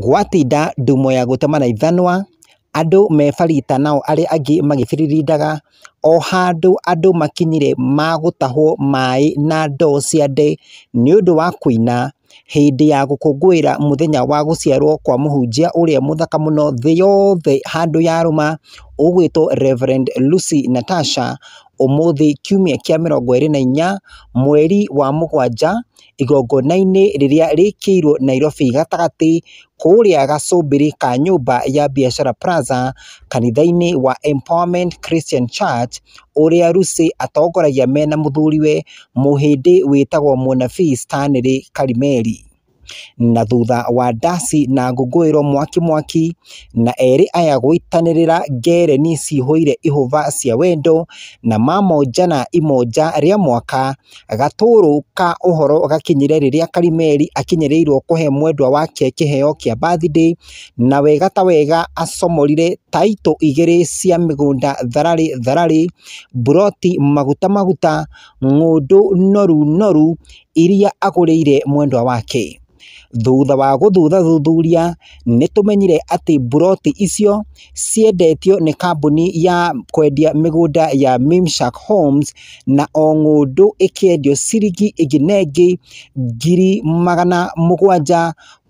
Gwatinda ndumo ya gũtema na ithanwa andũ mebarita nao arĩa angĩ magĩbiririndaga o handũ andũ makinyire magũtahwo mai na ndo cia ni nĩũndũ wa kuina hĩndĩ ya gũkũngũĩra muthenya wa guciarwo kwa mũhunjia ũrĩa muthaka muno thĩ yothe handũ yarũma ũgwĩtwo Rev Lucy Natasha ũmũthĩ kiumia kĩa mĩrongo ĩrĩ na inya mweri wa mũgwanja igongona-inĩ rĩrĩa rĩkĩirwo Nairobi gatagatĩ kũrĩa gacũmbĩrĩ ka nyũmba ya Biashara Plaza kanitha-inĩ wa Empowerment Christian Church ũrĩa Rusĩ atongoragia mena mũthuriwe mũhĩndĩ wĩtagwo mũnabii Stanley karimeri na thutha wa Ndasi na Ngũngũĩro Mwaki Mwaki na erĩ aya gũitanĩrĩra ngereni ciihũire ihũba cia wendo na mamonjana imonja rĩa mwaka gatũrũ ka ũhoro gakinyire rĩrĩa Karimeli akinyĩrĩirwo kũhe mwendwa wake kĩheo kĩa birthday na wega ta wega acomorire taito igĩrĩ cia mĩgũnda thararĩ thararĩ, broti maguta maguta, ng'ũndũ noru noru iria agũrĩire mwendwa wake Thutha wa guthutha thuthuria nĩtũmenyire ati mburoti icio ciendetio ni kambuni ya kwendia migunda ya Mimshak Homes na o ng'ũndũ ĩkĩendio ciringi igĩnengi ngiri magana mũgwanja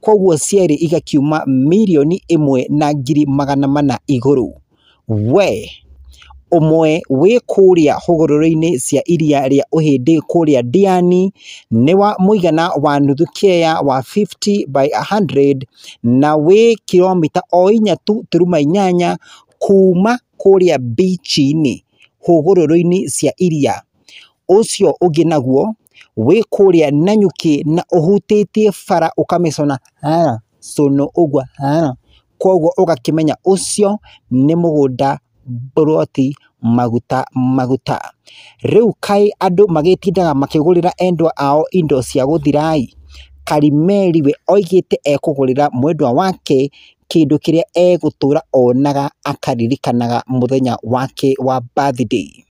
kwoguo iga igakiuma mirioni ĩmwe na ngiri magana mana iguru We! umwe wĩ kuria hũgũrũrũ-inĩ cia iria rĩa Ũhĩndĩ kuria Diani nĩ wa mũigana wa nuthu wa 50/100 na wĩ kiromita o inya tu turuma inyanya kuma kuria beach-inĩ hũgũrũrũ-inĩ cia iria. Ũcio ũngĩ naguo wĩ kũrĩa Nanyuki na ũhutĩtie bara ũkamĩcũna cũnũ ũguo koguo ũgakĩmenya ũcio nĩ mũgũnda broti maguta maguta. riu kai andũ magĩtindaga makigurira endwa ao indo cia guthirai ĩ we oigite ekugurira mwendwa wake kindu kĩrĩa egutura onaga akaririkanaga muthenya wake wa birthday.